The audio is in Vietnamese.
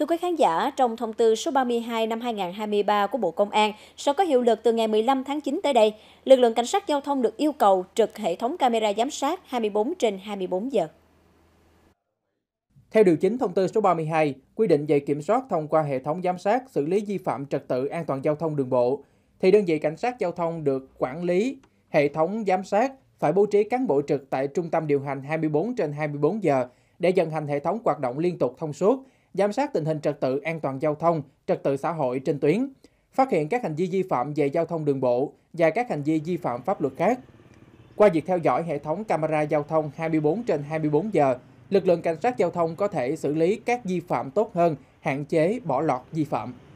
Thưa quý khán giả, trong thông tư số 32 năm 2023 của Bộ Công an sẽ có hiệu lực từ ngày 15 tháng 9 tới đây, lực lượng cảnh sát giao thông được yêu cầu trực hệ thống camera giám sát 24 trên 24 giờ. Theo điều chính thông tư số 32, quy định về kiểm soát thông qua hệ thống giám sát xử lý vi phạm trật tự an toàn giao thông đường bộ, thì đơn vị cảnh sát giao thông được quản lý hệ thống giám sát phải bố trí cán bộ trực tại trung tâm điều hành 24 trên 24 giờ để vận hành hệ thống hoạt động liên tục thông suốt giám sát tình hình trật tự an toàn giao thông, trật tự xã hội trên tuyến, phát hiện các hành vi vi phạm về giao thông đường bộ và các hành vi vi phạm pháp luật khác. Qua việc theo dõi hệ thống camera giao thông 24 trên 24 giờ, lực lượng cảnh sát giao thông có thể xử lý các vi phạm tốt hơn, hạn chế bỏ lọt vi phạm.